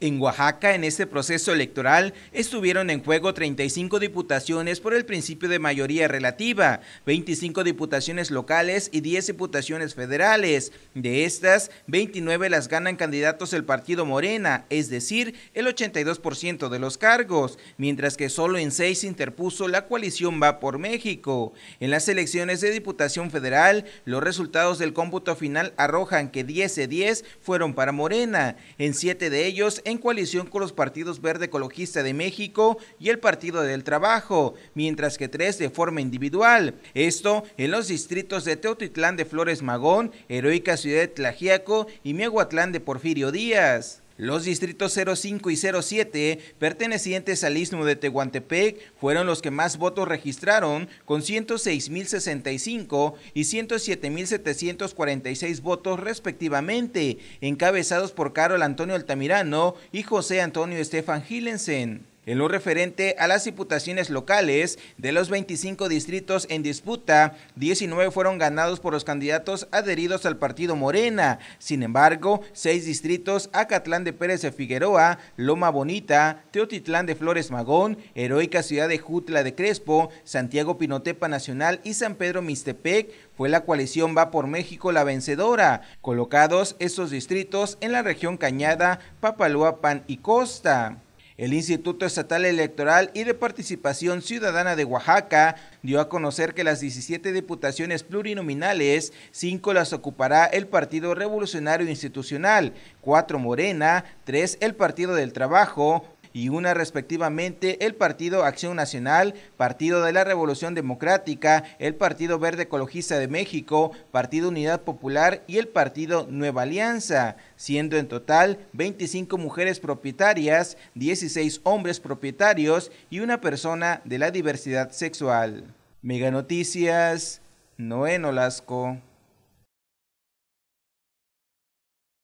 En Oaxaca, en este proceso electoral, estuvieron en juego 35 diputaciones por el principio de mayoría relativa, 25 diputaciones locales y 10 diputaciones federales. De estas, 29 las ganan candidatos del partido Morena, es decir, el 82% de los cargos, mientras que solo en 6 interpuso la coalición Va por México. En las elecciones de Diputación Federal, los resultados del cómputo final arrojan que 10 de 10 fueron para Morena. En 7 de ellos, en coalición con los partidos Verde Ecologista de México y el Partido del Trabajo, mientras que tres de forma individual. Esto en los distritos de Teotitlán de Flores Magón, Heroica Ciudad de Tlajiaco y Miahuatlán de Porfirio Díaz. Los distritos 05 y 07, pertenecientes al istmo de Tehuantepec, fueron los que más votos registraron, con 106.065 y 107.746 votos respectivamente, encabezados por Carol Antonio Altamirano y José Antonio Estefan Gilensen. En lo referente a las diputaciones locales, de los 25 distritos en disputa, 19 fueron ganados por los candidatos adheridos al partido Morena. Sin embargo, seis distritos, Acatlán de Pérez de Figueroa, Loma Bonita, Teotitlán de Flores Magón, Heroica Ciudad de Jutla de Crespo, Santiago Pinotepa Nacional y San Pedro Mistepec, fue la coalición Va por México la vencedora, colocados estos distritos en la región Cañada, Papaloapan y Costa. El Instituto Estatal Electoral y de Participación Ciudadana de Oaxaca dio a conocer que las 17 diputaciones plurinominales, 5 las ocupará el Partido Revolucionario Institucional, 4 Morena, 3 el Partido del Trabajo, y una respectivamente el Partido Acción Nacional, Partido de la Revolución Democrática, el Partido Verde Ecologista de México, Partido Unidad Popular y el Partido Nueva Alianza, siendo en total 25 mujeres propietarias, 16 hombres propietarios y una persona de la diversidad sexual. Mega Noticias, Noé Nolasco.